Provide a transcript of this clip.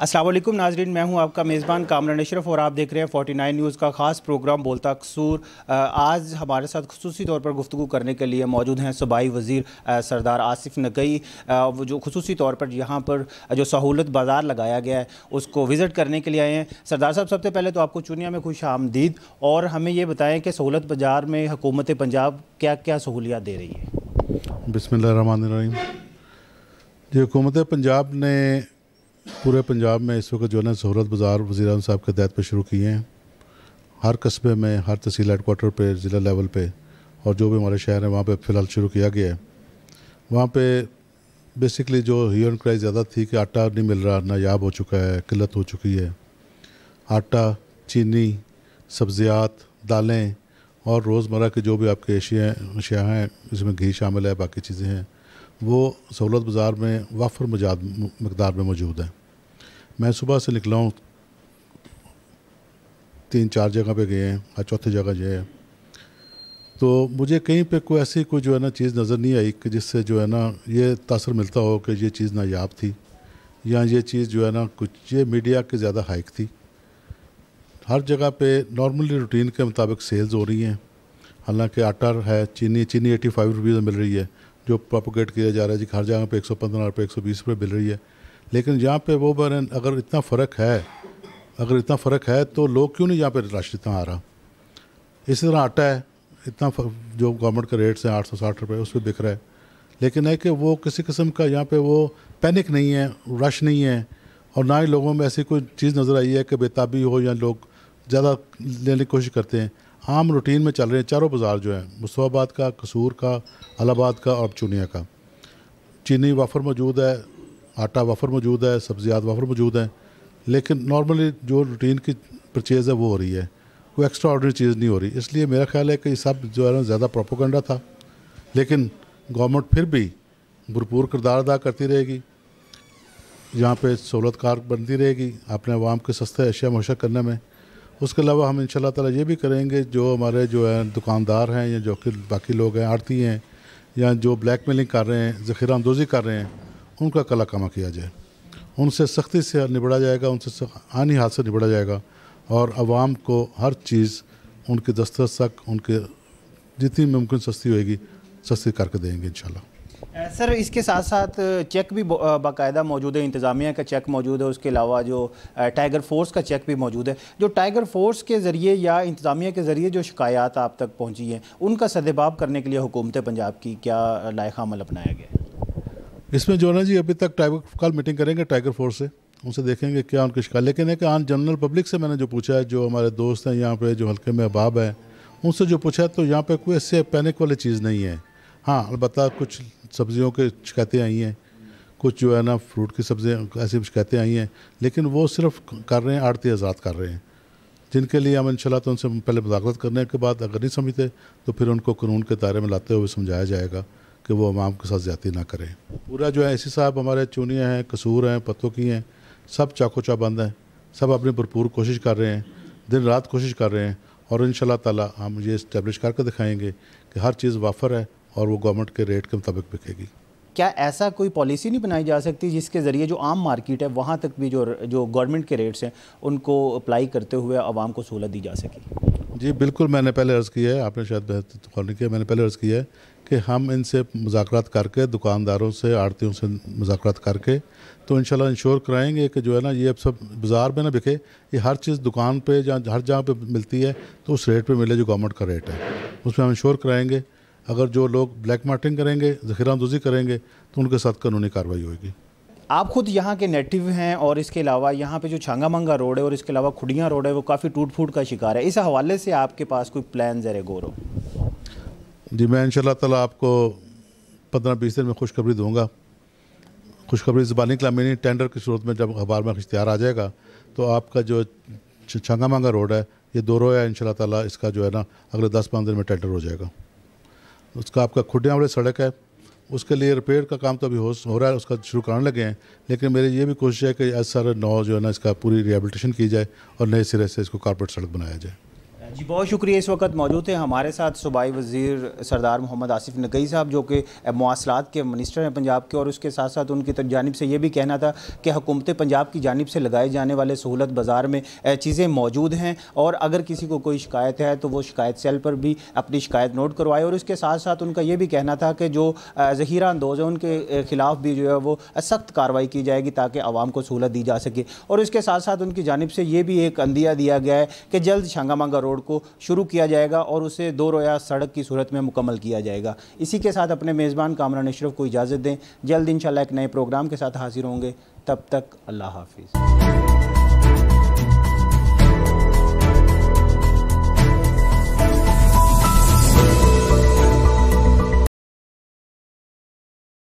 असलम नाजरीन मैं हूं आपका मेज़बान कामरान अशरफ और आप देख रहे हैं 49 न्यूज़ का ख़ास प्रोग्राम बोलता कसूर आज हमारे साथ खसूस तौर पर गुफ्तु करने के लिए मौजूद हैं सूबाई वज़ीर सरदार आसिफ नकई जो खसूसी तौर पर यहाँ पर जो सहूलत बाज़ार लगाया गया है उसको विज़िट करने के लिए आए हैं सरदार साहब सबसे पहले तो आपको चुनिया में खुश आमदीद और हमें ये बताएँ कि सहूलत बाज़ार में हुकूमत पंजाब क्या क्या सहूलियात दे रही है बसमिल जी हुकूमत पंजाब ने पूरे पंजाब में इस वक्त जो है ना सहूलत बाज़ार वजी साहब के तहत पर शुरू किए हैं हर कस्बे में हर तहसील हेड पर ज़िला लेवल पर और जो भी हमारे शहर हैं वहाँ पर फ़िलहाल शुरू किया गया है वहाँ पर बेसिकली जो हीरोइन क्राइज ज़्यादा थी कि आटा नहीं मिल रहा नायाब हो चुका है किल्लत हो चुकी है आटा चीनी सब्जियात दालें और रोज़मर के जो भी आपके अशिया हैं इसमें घी शामिल है बाकी चीज़ें हैं वो सहूलत बाज़ार में वफर मजाद मकदार में मौजूद है मैं सुबह से निकला हूँ तीन चार जगह पे गए हैं और चौथी जगह गए हैं तो मुझे कहीं पे कोई ऐसी कोई जो है ना चीज़ नज़र नहीं आई कि जिससे जो है ना ये तसर मिलता हो कि ये चीज़ नायाब थी या ये चीज़ जो है ना कुछ ये मीडिया के ज़्यादा हाइक थी हर जगह पे नॉर्मली रूटीन के मुताबिक सेल्स हो रही हैं हालांकि आटा है चीनी चीनी एटी फाइव रुपीज़ मिल रही है जो प्रोपोगेट किया जा रहा है जी हर जगह पे एक सौ पंद्रह रुपये एक सौ बीस रुपये मिल रही है लेकिन यहाँ पे वो बरन अगर इतना फ़र्क है अगर इतना फ़र्क है तो लोग क्यों नहीं यहाँ पे राशन इतना आ रहा इसी तरह आटा है इतना जो गवर्नमेंट का रेट्स हैं आठ सौ साठ रुपये उस पर बिक रहा है लेकिन है कि वो किसी किस्म का यहाँ पे वो पैनिक नहीं है रश नहीं है और ना ही लोगों में ऐसी कोई चीज़ नज़र आई है कि बेताबी हो या लोग ज़्यादा लेने की कोशिश करते हैं आम रूटीन में चल रहे हैं चारों बाज़ार जो हैं मुस्तफ़ाबाद का कसूर का अलाहाबाद का और चूनिया का चीनी वाफर मौजूद है आटा वाफर मौजूद है सब्जियात वाफर मौजूद हैं लेकिन नॉर्मली जो रूटीन की परचेज़ है वो हो रही है कोई एक्स्ट्रा ऑर्डनरी चीज़ नहीं हो रही इसलिए मेरा ख्याल है कि सब जो है ना ज़्यादा प्रोपोगंडा था लेकिन गवर्नमेंट फिर भी भरपूर किरदार अदा करती रहेगी यहाँ पे सहूलतकार बनती रहेगी अपने आवाम के सस्ते अशिया मुहैया करने में उसके अलावा हम इन ताला ये भी करेंगे जो हमारे जो है दुकानदार हैं या जो कि बाकी लोग हैं आड़ती हैं या जो ब्लैक मेलिंग कर रहे हैं ज़ख़ीरा अंदोज़ी कर रहे हैं उनका कला कमा किया जाए उनसे सख्ती से निबड़ा जाएगा उनसे आनी हाथ से निबड़ा जाएगा और आवाम को हर चीज़ उनके दस्तर तक उनके जितनी मुमकिन सस्ती होएगी सस्ती करके देंगे इंशाल्लाह सर इसके साथ साथ चेक भी बाकायदा मौजूद है इंतज़ामिया का चेक मौजूद है उसके अलावा जो टाइगर फोर्स का चेक भी मौजूद है जो टाइगर फोर्स के ज़रिए या इंतज़ामिया के ज़रिए जो शिकायत आप तक पहुँची हैं उनका सदबाब करने के लिए हुकूमत पंजाब की क्या लायक अमल अपनाया गया इसमें जो है ना जी अभी तक टाइगर कल मीटिंग करेंगे टाइगर फोर्स से उनसे देखेंगे क्या उनकी शिकायत लेकिन है कि आन जनरल पब्लिक से मैंने जो पूछा है जो हमारे दोस्त हैं यहाँ पर जो हल्के में अहबाब हैं उनसे जो पूछा है तो यहाँ पर कोई ऐसे पैनिक वाली चीज़ नहीं है हाँ अलबत् कुछ सब्जियों के शिकायतें आई हैं कुछ जो है ना फ्रूट की सब्जियाँ ऐसी शिकायतें आई हैं लेकिन वो सिर्फ कर रहे हैं आड़ती आज़ाद कर रहे हैं जिनके लिए हम इनशाला तो उनसे पहले मुदाखलत करने के बाद अगर नहीं समझते तो फिर उनको कानून के दायरे में लाते हुए समझाया जाएगा कि वो आवाम के साथ ज़्यादा ना करें पूरा जो है ऐसी साहब हमारे चूनियाँ हैं कसूर हैं पत्तों की हैं सब चाको चाबंद हैं सब अपनी भरपूर कोशिश कर रहे हैं दिन रात कोशिश कर रहे हैं और इन शाह हम ये इस्टेब्लिश करके दिखाएंगे कि हर चीज़ वाफर है और वो गवर्नमेंट के रेट के मुताबिक बिकेगी क्या ऐसा कोई पॉलिसी नहीं बनाई जा सकती जिसके ज़रिए जो आम मार्केट है वहाँ तक भी जो जो गवर्नमेंट के रेट्स हैं उनको अप्लाई करते हुए आवाम को सहूलत दी जा सके जी बिल्कुल मैंने पहले अर्ज़ किया है आपने शायद गौर नहीं किया मैंने पहले अर्ज़ किया है कि हम इनसे मुजाकर करके दुकानदारों से आड़तियों से मुजाकर करके तो इन इंश्योर कराएंगे कि जो है ना ये अब सब बाज़ार में ना बिके ये हर चीज़ दुकान पर हर जगह पर मिलती है तो उस रेट पर मिले जो गवर्नमेंट का रेट है उसमें हम इंश्योर कराएँगे अगर जो लोग ब्लैक मार्टिंग करेंगे जखीरा अंदोजी करेंगे तो उनके साथ कानूनी कार्रवाई होगी आप खुद यहाँ के नेटिव हैं और इसके अलावा यहाँ पे जो छांगा मांगा रोड है और इसके अलावा खुडियाँ रोड है वो काफ़ी टूट फूट का शिकार है इस हवाले से आपके पास कोई प्लान ज़र गोरो जी मैं इनशाला तला आपको पंद्रह बीस दिन में खुशखबरी दूँगा खुशखबरी ज़बानी कलामी टेंडर की सूरत में जब अखबार में इश्तहार आ जाएगा तो आपका जो छांगा मांगा रोड है ये दो रोया इन तला इसका जो है ना अगले दस पंद्रह दिन में टेंडर हो जाएगा उसका आपका खुटिया वाली सड़क है उसके लिए रिपेयर का काम तो अभी हो हो रहा है उसका शुरू करने लगे हैं लेकिन मेरी ये भी कोशिश है कि एस आर नौ जो है ना इसका पूरी रिहेबिलिटेशन की जाए और नए सिरे से इसको कारपोरेट सड़क बनाया जाए जी बहुत शुक्रिया इस वक्त मौजूद है हमारे साथ सूबाई वजीर सरदार मोहम्मद आसिफ नकई साहब जो कि मवासलात के मिनिस्टर हैं पंजाब के और उसके साथ साथ उनकी जानब से ये भी कहना था कि हुकूमत पंजाब की जानब से लगाए जाने वाले सहूलत बाज़ार में चीज़ें मौजूद हैं और अगर किसी को कोई शिकायत है तो वो शिकायत सेल पर भी अपनी शिकायत नोट करवाए और उसके साथ साथ उनका यह भी कहना था कि जो जहीरा अंदोज है उनके ख़िलाफ़ भी जो है वो सख्त कार्रवाई की जाएगी ताकि आवाम को सहूलत दी जा सके और इसके साथ साथ उनकी जानब से ये भी एक अंदिया दिया गया है कि जल्द मांगा रोड को शुरू किया जाएगा और उसे दो रोया सड़क की सूरत में मुकम्मल किया जाएगा इसी के साथ अपने मेज़बान कामरान अशरफ को इजाज़त दें जल्द इन एक नए प्रोग्राम के साथ हाजिर होंगे तब तक अल्लाह हाफिज़